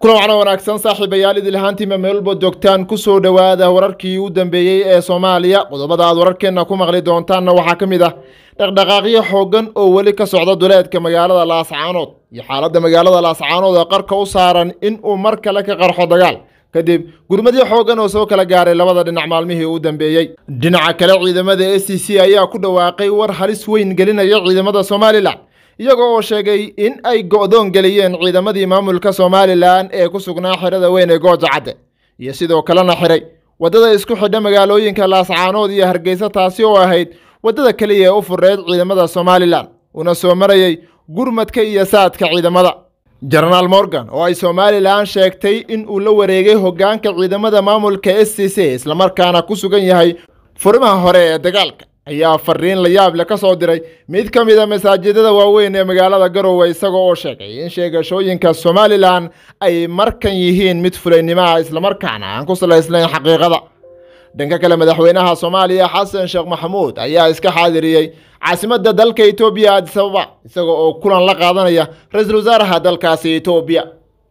kuna wacno wanaagsan saaxiibayaal idilhaantiima meel walba joogtaan ku soo dhowaada wararkii u dambeeyey ee soomaaliya qodobada aad wararkeenna ku maqli doontaanna waxaa ka mid ah dhaqdhaqaaqyo xooggan oo weli ka socda duleedka magaalada laascaanood iyo xaaladda magaalada laascaanood ee qarka u saaran in uu mar kale ka qarxo dagaal kadib gurmadyo xooggan oo soo kala gaaray labada dhinac maalmihii u dambeeyey dhinaca kale ciidamada a c c ayaa ku dhawaaqay war halis weyn gelinaya ciidamada somalilan iyagoo oo sheegay in ay go'doon geliyeen ciidamadii maamulka somalilan ee ku sugnaa xidhada weyn ee gooja cadde iyo sidoo kalena xidhay waddada isku xidha magaalooyinka laascaanood iyo hargeysa taasi oo ahayd waddada keliya ee u fureed ciidamada somalilan una soo marayay gurmadka iyo saadka ciidamada jenaraal morgan oo ay somalilan sheegtay in uu la wareegay hoggaanka ciidamada maamulka s c c islamarkaana ku sugan yahay furimaha hore ee dagaalka ayaa fariin la yaab leh ka soo diray mid ka mid a ah masaajidada waaweyn ee magaalada garowe isaga oo sheegay in sheegashooyinka somalilan ay markan yihiin mid fulaynimaha islamarkaana aan ku salaysnayn xaqiiqada dhanka kale madaxweynaha soomaaliya xasan sheekh maxamuud ayaa iska xaadiriyey caasimadda dalka etoobiya adisababa isaga oo kulan la qaadanaya ra-iisul wasaaraha dalkaasi etoobiya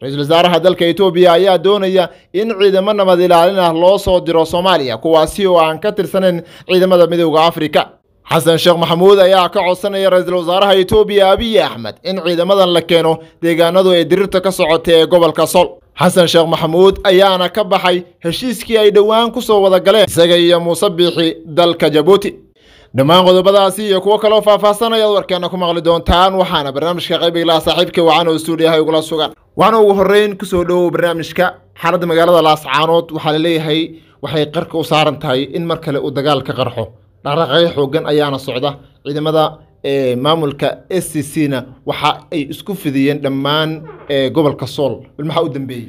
ra-iisul wasaaraha dalka etoobiya ayaa doonaya in ciidamo nabad ilaalin ah loo soo diro soomaaliya kuwaasi oo aan ka tirsanayn ciidamada midowda afrika xasan sheekh maxamuud ayaa ka codsanaya ra-iisul wasaaraha etoobiya abiyi axmed in ciidamadan la keeno deegaanadu ee dirirta ka socota ee gobolka sool xasan sheekh maxamuud ayaana ka baxay heshiiskii ay dhowaan ku soo wadagaleen isaga iyo muuse biixi dalka jabuuti dhammaan qodobadaasi iyo kuwo kaloo faahfaahsan ayaad warkeenna ku maqli doontaan waxaana barnaamijka qaybiga laha saaxiibka wacan oo stuudiyahay ugula sugan waxaana ugu horreyn kusoo dhowow barnaamijka xaaladda magaalada laascaanood waxaa laleeyahay waxay qarka u saaran tahay in mar kale uu dagaal ka qarxo dhaqdhaqaaqyo xoogan ayaana socda ciidamada eh, maamulka s c c na waxa ay isku fidiyeen dhammaan eh, gobolka sool bal maxaa u dambeeyey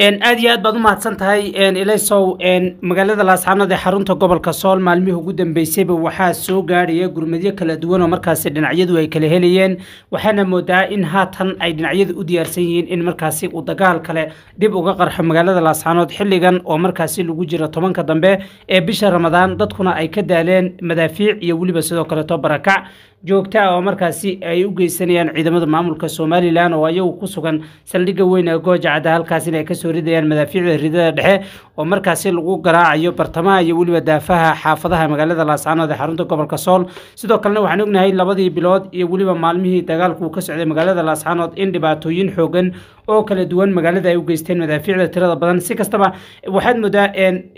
aad iyo aad baad u mahadsan tahay ilaysow magaalada laasxaanood ee xarunta gobolka sool maalmihii ugu dambeysayba waxaa soo gaadhaya gurmadyo kala duwan oo markaasi dhinacyadu ay kala helayeen waxaana moodaa in haatan ay dhinacyadu u diyaarsan yihiin in markaasi uu dagaal kale dib uga qarxo magaalada laasxaanood xilligan oo markaasi lagu jiro tobanka dambe ee bisha ramadaan dadkuna ay ka daaleen madaafiic iyo weliba sidoo kaleto barakac joogta ah oo markaasi ay u geysanayaan ciidamada maamulka somalilan oo ayagu ku sugan saldhigga weyn gooja cadda halkaasina ay kasoo ridayaan madaafiicda ridada dhexe oo markaasi lagu garaacayo bartamaha iyo weliba daafaha xaafadaha magaalada laascaanood ee xarunta gobolka sool sidoo kalena waxaan ognahay labadii bilood iyo weliba maalmihii dagaalku ka socday magaalada laascaanood in dhibaatooyin xoogan oo kala duwan magaalada ay u geysteen madaafiicda tirada badan si kastaba waxaad moodaa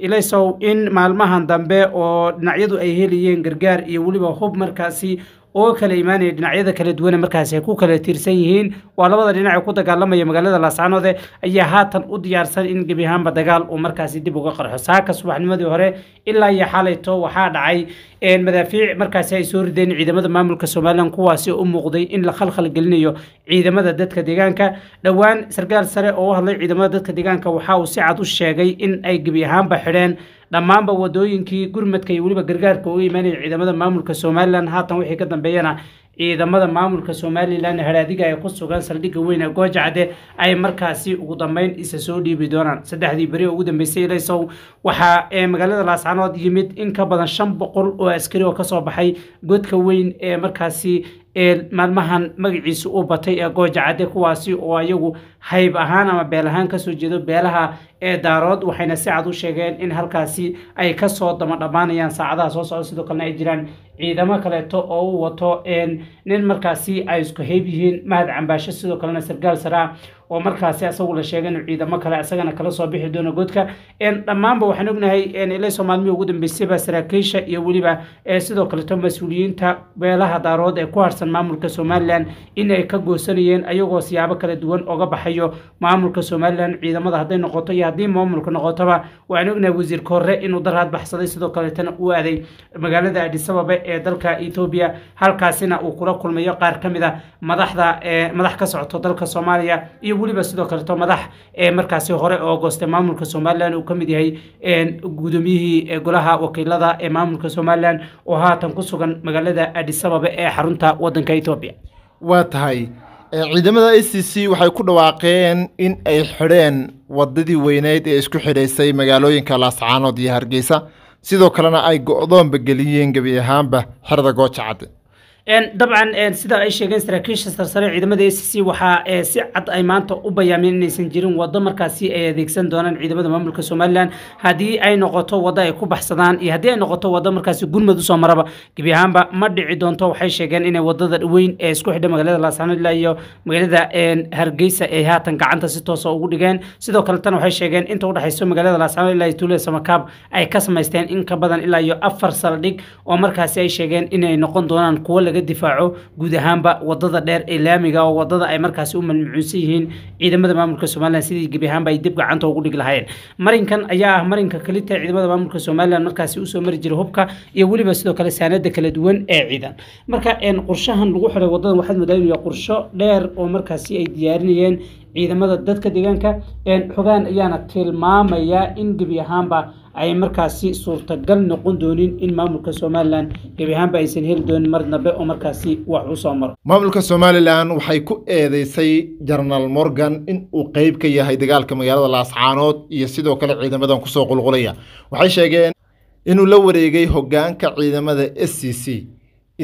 ilasow in maalmahan dambe oo dhinacyadu ay helayeen gargaar iyo weliba hub markaasi oo kala imaanaya dhinacyada kala duwane markaasi ay ku kala tiirsan yihiin waa labada dhinac ee ku dagaalamaya magaalada laascaanoode ayaa haatan u diyaarsan in gebi ahaanba dagaal uu markaasi dib uga qarxo saaka subaxnimadii hore ilaa iyo xalayto waxaa dhacay madaafiic markaasi ay soo rideen ciidamada maamulka somalilan kuwaasi u muuqday in la khalkhal gelinayo ciidamada dadka deegaanka dhowaan degaan sarkaal sare oo u hadlay ciidamada dadka deegaanka waxa uu si cad u sheegay in ay gebi ahaanba xidheen dhammaanba wadooyinkii gurmadka iyo weliba gargaarka uga imaanaya ciidamada maamulka somalilan haatan wixii ka dambeeyana ciidamada maamulka somalilan haraadiga ay ku sugan saldhigga weyne goojacde ay markaasi ugu dambeyn isa soo dhiibi doonaan saddexdii beri oo ugu dambeysay ilaysow waxaa ee magaalada laascanood yimid in ka badan shan boqol oo askari oo kasoo baxay godka weyn ee markaasi maalmahan magaciisa u batay ee gooja cadde kuwaasi oo ayagu hayb ahaan ama beel ahaan kasoo jeedo beelaha ee daarood waxayna si cad u sheegeen in halkaasi ay kasoo dama dhammaanayaan saacadaha soo socda sidoo kalena ay jiraan ciidamo kaleeto oo u wato nin markaasi ay isku hayb yihiin mahad cambaasho sidoo kalena sargaal saraa oo markaasi asagu la sheegay ciidamo kale isagana kala soo bixi doona godka dhammaanba waxaan ognahay ilay soomaalmihi ugu dambeysayba saraakiisha iyo weliba sidoo kaleto mas-uuliyiinta beelaha daarood ee ku harsan maamulka somalilan in ay ka goosanayeen ayagoo siyaabo kala duwan oga baxayo maamulka somalilan ciidamada hadday noqoto iyo haddii maamulka noqotoba waxaan ognahay wasiirka hore inuu daraad baxsaday sidoo kaleetana u aaday magaalada adisababa ee dalka etoobiya halkaasina uu kula kulmayo qaar ka mid a madaxda madax ka socoto dalka soomaaliya iyo weliba sidoo kaleto madax ee markaasi hore oo goostay maamulka somalilan uu ka mid yahay gudoomiyihii golaha wakiilada ee maamulka somalilan oo haatan ku sugan magaalada adisababa ee xarunta wadanka etoobiya waa tahay ciidamada a c c waxay ku dhawaaqeen in ay xidheen wadadii weyneyd ee isku xidhaysay magaalooyinka laascaanood iyo hargeysa sidoo kalena ay go-doonba geliyeen gebi ahaanba xerada goojacadde dabcan sida ay sheegeen saraakiisha sarsare ciidamada s c waxaa si cad ay maanta u bayaameen inaysan jirin wado markaasi ay adeegsan doonaan ciidamada maamulka somalilan haddii ay noqoto wado ay ku baxsadaan iyo haddii ay noqoto wado markaasi gurmad usoo maraba gebi ahaanba ma dhici doonto waxay sheegeen inay wadada weyn ee isku xidha magaalada laascaanila iyo magaalada hargeysa ay haatan gacanta si toosa ah ugu dhigeen sidoo kale tan waxay sheegeen inta udhexayso magaalada laascaanila iyo tuulada samakaab ay ka samaysteen in ka badan ilaa iyo afar saldhig oo markaasi ay sheegeen inay noqon doonaan kuwo laga difaaco guud ahaanba wadada dheer ee laamiga oo wadada ay markaasi u malmucuunsan yihiin ciidamada maamulka somalilan sidii gebi ahaanba ay dib gacanta ugu dhig lahaayeen marinkan ayaa ah marinka kalita ciidamada maamulka somalilan markaasi usoo mari jiray hubka iyo weliba sidoo kale saanada kala duwan ee ciidan marka qorshahan lagu xiray wadadan waxaad moodaa qorsho dheer oo markaasi ay diyaarinayeen ciidamada dadka deegaanka xogaan ayaana tilmaamaya in gebi ahaanba ay markaasi suurtagal noqon doonin in maamulka somalilan gebi ahaanba aysan heli doonin mar dambe oo markaasi wax u soo maro maamulka somalilan waxay ku eedeysay jenaraal morgan in uu qeyb ka yahay dagaalka magaalada laascaanood iyo sidoo kale ciidamadan kusoo qulqulaya waxay sheegeen inuu la wareegay hoggaanka ciidamada s c c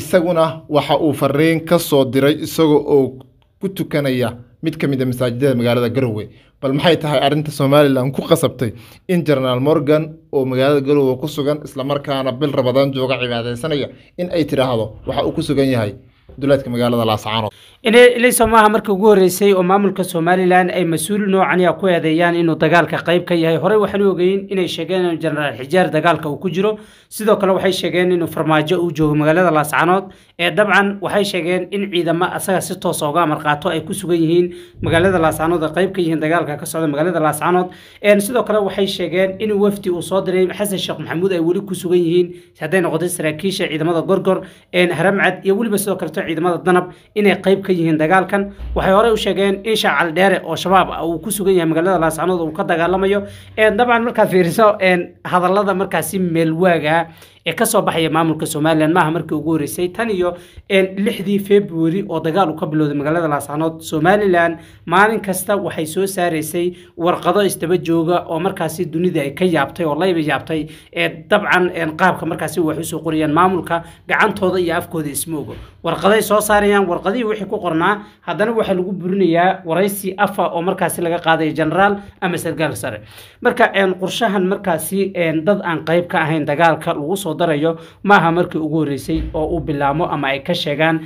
isaguna waxa uu fariin ka soo diray isaga oo ku tukanaya mid ka mid a ah masaajidada magaalada garowe bal maxay tahay arrinta somalilan ku qasabtay in genaraal morgan oo magaalada garowe ku sugan islamarkaana bil rabadaan jooga cibaadaysanaya in ay tidhaahdo waxa uu ku sugan yahay duleedka magaalada laascaanood ilayso maaha markii ugu horreysay oo maamulka somalilan ay mas-uul noocan a ah ku eedeeyaan inuu dagaalka qayb ka yahay horey waxaan u ogeyn inay sheegeen inuu jenaraal xijaar dagaalka uu ku jiro sidoo kale waxay sheegeen inuu farmaajo uu joogo magaalada laascaanood ee dabcan waxay sheegeen in ciidamo asaga si toosa ah oga amar qaato ay ku sugan yihiin magaalada laascaanood ay qayb ka yihiin dagaalka ka socda magaalada laascaanood sidoo kale waxay sheegeen in wafdi uu soo diray xasan sheekh maxamuud ay weli ku sugan yihiin hadday noqotay saraakiisha ciidamada gorgor haramcad iyo weliba sidoo kale carruurta ciidamada danab inay qayb ka yihiin dagaalkan waxay horey u sheegeen in shac caldheere oo shabaab ah uu ku sugan yahay magaalada laascanood uu ka dagaalamayo dabcan markaad fiiriso hadallada markaasi meelwaaga ee kasoo baxaya maamulka somalilan maaha markii ugu horeysay tan iyo lixdii februari oo dagaal uu ka bilowday magaalada laasanood somalilan maalin kasta waxay soo saaraysay warqado isdaba jooga oo markaasi dunida ay ka yaabtay oo layba yaabtay ee dabcan qaabka markaasi wax usoo qorayaan maamulka gacantooda iyo afkooda ismoogo warqaday soo saarayaan warqadihii wixii ku qornaa haddana waxaa lagu burinayaa waraysi afa oo markaasi laga qaaday generaal ama sargaal sare marka qorshahan markaasi dad aan qayb ka ahayn dagaalka lagu soo soo darayo maaha markii ugu horreysay oo uu bilaamo ama ay ka sheegaan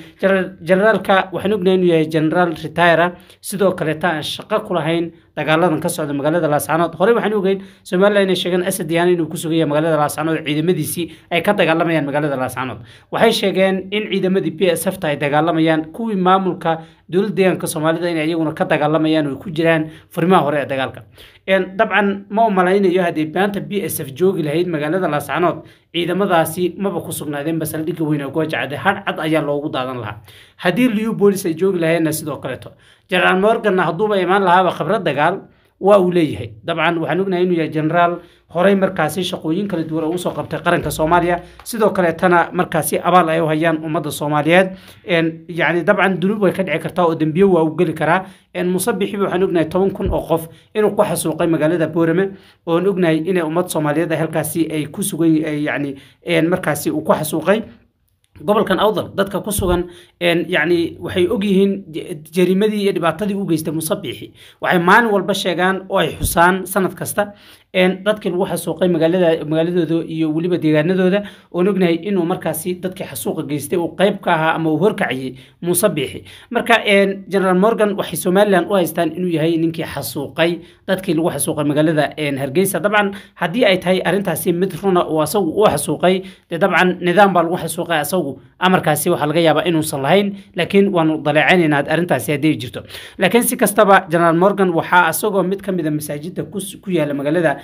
generaalka waxaan ognahay inuu yahay generaal retira sidoo kaleta aan shaqo ku lahayn dagaaladan ka socda magaalada laascanood horey waxaan ogeyn somalilan ay sheegeen asad yaana inuu ku sugaya magaalada laascanood ciidamadiisii ay ka dagaalamayaan magaalada laascanood waxay sheegeen in ciidamadii b s fta ay dagaalamayaan kuwii maamulka dowladda deegaanka soomaalida inay iyaguna ka dagaalamayaan oo ku jiraan furimaha hore ee dagaalka dabcan ma u malaynayo haddii baanta b s f joogi lahayd magaalada laascanood ciidamadaasi maba ku sugnaadeenba saldhigga weyne goojacade hadh cad ayaa loogu daadan lahaa haddii liu bolis ay joogi lahayeenna sidoo kaleeto jenaraal morganna hadduuba imaan lahaaba khibrad dagaal dagaal waa uu leeyahay dabcan waxaan ognahay inuu yahay genaraal horay markaasi shaqooyin kala duwan oo usoo qabtay qaranka soomaaliya sidoo kaleetana markaasi abaal ay u hayaan ummadda soomaaliyeed yani dabcan dunuub way ka dhici kartaa oo dembiyo waa u geli karaa musabixi waxaan ognahay toban kun oo qof inuu ku xasuuqay magaalada boorame oon ognahay inay ummad soomaaliyeed halkaasi ay ku sugan yani markaasi uu ku xasuuqay gobolkan awdal dadka ku sugan yani waxay ogyihiin jariimadii iyo dhibaatadii u geystay musabbixi waxay maalin walba sheegaan oo ay xusaan sanad kasta dadkii lagu xasuuqay magaaladooda iyo weliba deegaanadooda oon ognahay inuu markaasi dadkii xasuuqa geystay uu qayb ka ahaa ama uu horkaciyey muuse biixi marka generaal morgan waxay somalilan u haystaan inuu yahay ninkii xasuuqay dadkii lagu xasuuqay magaalada hargeysa dabcan haddii ay tahay arrintaasi mid runa oo asagu u xasuuqay dee dabcan nidaam baa lagu xasuuqay asagu amarkaasi waxaa laga yaabaa inuusan lahayn laakiin waanu daleecaynaynaa arrintaasi hadday jirto laakiin si kastaba generaal morgan waxaa asagoo mid ka mida ah masaajida ku yaala magaalada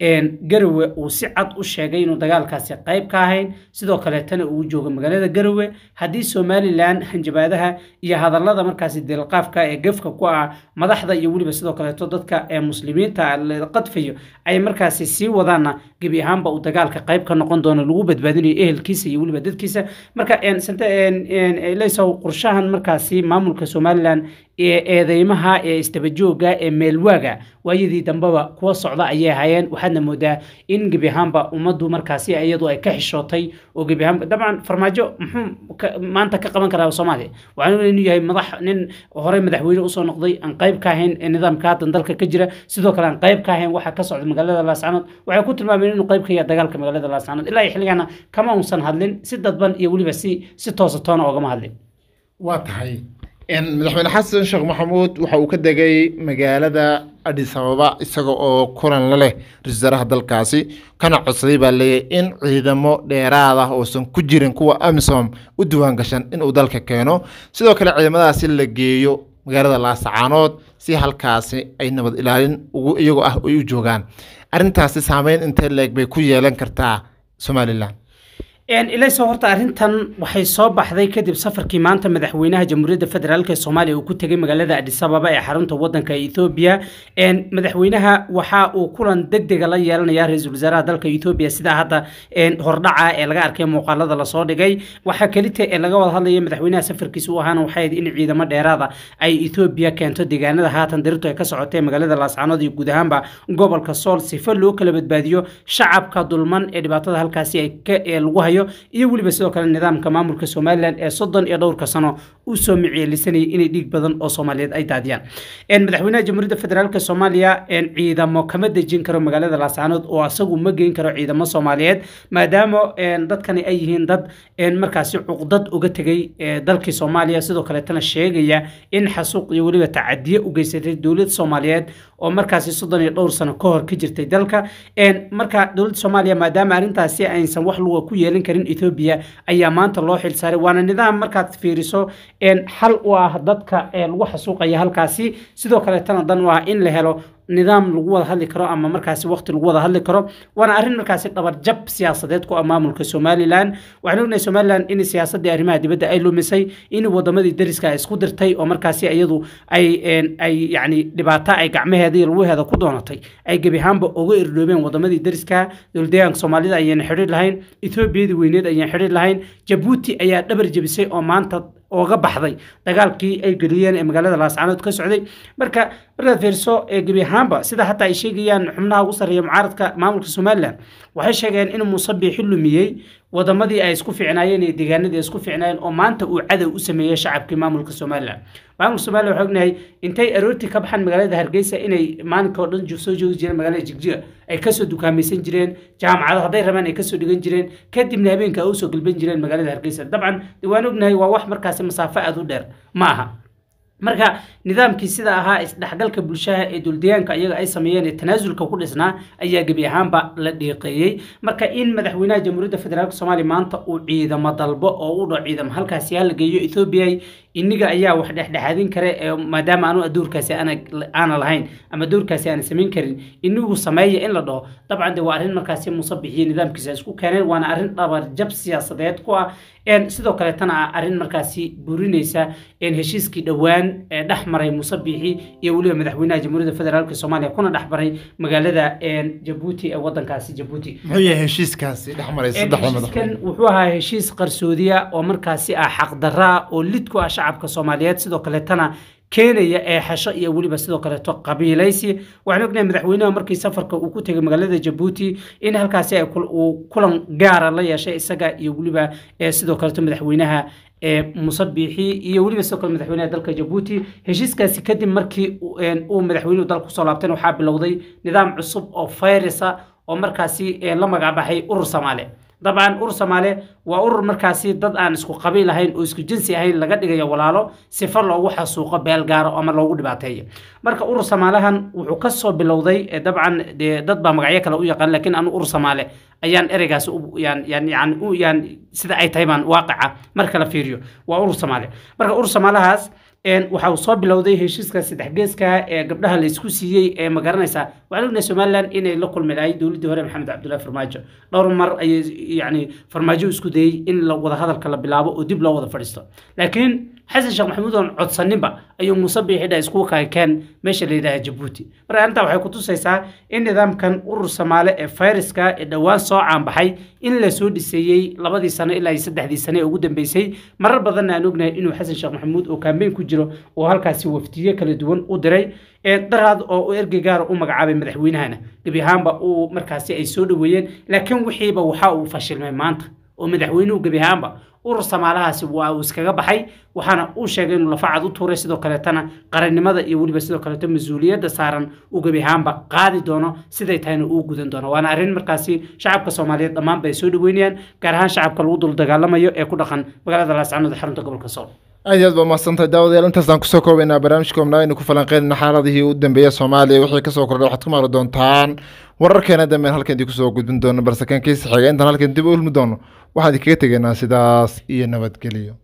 garowe uu si cad u sheegay inuu dagaalkaasi qayb ka ahayn sidoo kaleetana uu joogo magaalada garowe haddii somalilan hanjabaadaha iyo hadallada markaasi dilqaafka ee gefka ku ah madaxda iyo weliba sidoo kaleeto dadka ee muslimiinta ah la qadfayo ay markaasi sii wadaana gebi ahaanba uu dagaalka qayb ka noqon doono lagu badbaadinayo ehelkiisa iyo weliba dadkiisa marka lesow qorshahan markaasi maamulka somalilan ee eedeymaha ee istabajooga ee meelwaaga waayadii dambeba kuwa socda ayay ahaayeen waxaad waxaadna moodaa in gebi ahaanba ummaddu markaasi iyadu ay ka xishootay oo gebi ahaanba dabcan farmaajo muxuu maanta ka qaban karaa soomaaliya waxaan inuu yahay madax nin hore madaxweyne usoo noqday aan qayb ka ahayn ee nidaamka haddan dalka ka jira sidoo kale aan qayb ka ahayn waxa ka socda magaalada laascanood waxay ku tilmaameen inuu qayb ka yahay dagaalka magaalada laascanood ilaa iyo xilligana kama unsan hadlin si dadban iyo weliba si si toosa toona hadlin waa tahay madaxweyne xasan sheekh maxamuud waxa uu ka degay magaalada adis isaga oo kulan la leh ra-isul dalkaasi kana codsaday baa leeyahy in ciidamo dheeraad ah oosan ku jirin kuwa amisom u diwaangashan inuu dalka keeno sidoo kale ciidamadaasi la geeyo magaalada laasacaanood si halkaasi ay nabad ilaalin iyagoo ah ay u joogaan arrintaasi saameyn intee leeg bay ku yeelan kartaa somalilan ilayso horta arintan waxay soo baxday kadib safarkii maanta madaxweynaha jamhuuriyadda federaalk ee soomaaliya uu ku tegay magaalada adisababa ee xarunta wadanka ethoobiya madaxweynaha waxa uu kulan deg dega la yeelanaya ra-iisul wasaaraha dalka ethoobiya sidaa hadda hordhaca ee laga arkay muuqaalada lasoo dhigay waxaa kelita ee laga wada hadlaya madaxweynaha safarkiisa u ahaana waxay ahayd in ciidamo dheeraada ay ethoobiya keento deegaanada haatan diriirtu ay ka socotay magaalada laascanood iyo guud ahaanba gobolka sool sifa loo kala badbaadiyo shacabka dulman ee dhibaatada halkaasi lagu hayo hayo iyo weliba sidoo kale nidaamka maamulka somalilan ee soddon iyo dhowrka sano u soo micielisanayay inay dhiig badan oo soomaaliyeed ay daadiyaan madaxweynaha jamhuuriyadda federaalk soomaaliya ciidamo kama dejin karo magaalada laascaanood oo asagu ma geyn karo ciidamo soomaaliyeed maadaama dadkani ay yihiin dad markaasi cuqdad uga tegay dalkii soomaaliya sidoo kaleetana sheegaya in xasuuq iyo weliba tacadiye u geysatay dowladda soomaaliyeed oo markaasi soddon iyo dhowr sano ka hor ka jirtay dalka marka dowladda soomaaliya maadaama arrintaasi aysan wax luga ku yeelin karin etoobiya ayaa maanta loo xil saaray waana nidaam markaad fiiriso xal u ah dadka lagu xasuuqaya halkaasi sidoo kaleetana dan u ah in la helo nidaam lagu wada hadli karo ama markaasi waqti lagu wada hadli karo waana arrin markaasi dhabarjab siyaasadeed ku a ah maamulka somalilan waxaan ognahay somalilan in siyaasadii arrimaha dibadda ay lumisay in wadamadii dariska isku dirtay oo markaasi iyadu ay ay yacni dhibaato ay gacmaheedii lugaheeda ku doonatay ay gebi ahaanba uga irdhoobeen wadamadii dariska dowladayaanka soomaalida ayaan xidhiir lahayn ethoobiyadii weyneed ayaan xidhiir lahayn jabuuti ayaa dhabar jebisay oo maanta ooga baxday dagaalkii ay geliyeen ee magaalada laascaanood ka socday marka markaad fiirso ee gebi ahaanba sida hataa ay sheegayaan xubnaha ugu sarreeya mucaaradka maamulka somalilan waxay sheegeen in muuse biixi lumiyey wadamadii ay isku fiicnaayeen iyo deegaanadii ay isku fiicnaayeen oo maanta uu cadow u sameeyey shacabkii maamulka somalilan maamulka somalilan waxaa ognahay intay aroortii ka baxaan magaalada hargeysa inay maalinka oo dhan soo joogi jireen magaalada jigjiga ay kasoo dukaamaysan jireen jaamacado hadday rabaan ay kasoo dhigan jireen kadibna habeenka ay usoo galban jireen magaalada hargeysa dabcan waan ognahay waa wax markaasi masaafo aad u dheer ma aha marka nidaamkii sida ahaa isdhexgalka bulshaha ee duldayaanka iyaga ay sameeyeen ee tanaasulka ku dhisnaa ayaa gebi ahaanba la dhiiqeeyey marka in madaxweynaha jamhuuriyadda federaalka soomaaliya maanta uu ciidamo dalbo oo u dhaco ciidamo halkaasi geeyo ethoobiya iniga ayaa wax dhexdhexaadin kare eh, maadaama aanu aduurkaasi aana lahayn ama aduurkaasi aana samayn karin inigu sameeya in la dhaho dabcan de waa arrin markaasi muuse bixiye nidaamkiisa isku keeneen waana arrin dhabarjab siyaasadeed ku ah sidoo kaleetana ah arrin markaasi burinaysa heshiiskii dhowaan ee dhex maray muuse biixi iyo weliba madaxweynaha jamhuuriyadda federaalk soomaaliya kuna dhex maray magaalada jabuuti ee wadankaasi jabuuti muxuu ahaa heshiis qarsoodiya oo markaasi ah xaqdaraa oo lidku ah shacabka soomaaliyeed sidoo kaletana keenaya eexasho iyo weliba sidoo kaleeto qabiilaysi waxaan ognahay madaxweynaha markii safarka uu ku tegay magaalada jabuuti in halkaasi uu kulan gaara la yeeshay isaga iyo weliba sidoo kaleeto madaxweynaha muse biixi iyo weliba sidoo kale madaxweynaha dalka jabuuti heshiiskaasi kadib markii uu madaxweynuhu dalka kusoo laabteen waxaa bilowday nidaam cusub oo fayrisa oo markaasi la magacbaxay urur soomaali dabcan ur soomaali waa urur markaasi dad aan isku qabiil ahayn oo isku jinsi ahayn laga dhigayo walaalo sifo loogu xasuuqo beel gaaro ama loogu dhibaateeyo marka urur soomaalahan wuxuu kasoo bilowday dabcan dad baa magacyo kale u yaqaan lakiin anu urur soomaali ayaan ereygaas sida ay tahay baan waaqica marka la fiiriyo waa urur soomaale marka urur soomaalihaas waxa uu soo bilowday heshiiska saddex geeska ee gabdhaha laysku siiyey ee magaranaysa wacalugna somaliland inay la kulmilaay dowladdii hore maxamed cabdullahi farmaajo dhowr mar ayay yani farmaajo isku dayey in wada hadalka la bilaabo oo dib loo wada fadhiisto laakiin xasan sheekh maxamuud oon codsaninba ayuu muuse biixidha isku kaakeen meesha layidhaha jabuuti marka arrintaa waxay ku tusaysaa in nidaamkan urur samaale ee fayraska ee dhowaan soo caanbaxay in la soo dhiseeyey labadii sano ilaa iyo saddexdii sano ee ugu dambeysay marar badanna aan ognahay inuu xasan sheekh maxamuud oo kaambeyn ku jiro oo halkaasi wafdiyo kala duwan u diray daraad oo ergey gaara u magacaabay madaxweynahana gebi ahaanba uu markaasi ay soo dhoweeyeen laakiin wixiiba waxa uu fashilmay maanta oo madaxweynuhu gebi ahaanba urur samaalahaasi waa uu iskaga baxay waxaana uu sheegay inuu lafacad u tuuray sidoo kaleetana qarannimada iyo weliba sidoo kaleeto mas-uuliyadda saaran uu gebi ahaanba qaadi doono siday tahayna uu gudan doono waana arrin markaasi shacabka soomaaliyeed dhammaanba ay soo dhoweynayaan gaar ahaan shacabka lagu dul dagaalamayo ee ku dhaqan magaalada laascanood xarunta gobolka sool aad ba mahadsantahay daawadayaal intaasaan kusoo koobaynaa ah, barnaamijka omna aynu ku falanqeynayna xaaladihii u dambeeya soomaaliya wixii kasoo kordhay waxaad ku maqli doontaan wararkeena dambean halkan idin kusoo gudbin doono balse kankiisa kiisa xiga intaan halkan dib u ulmi doono waxaan kaga tegaynaa sidaas iyo nabadgelyo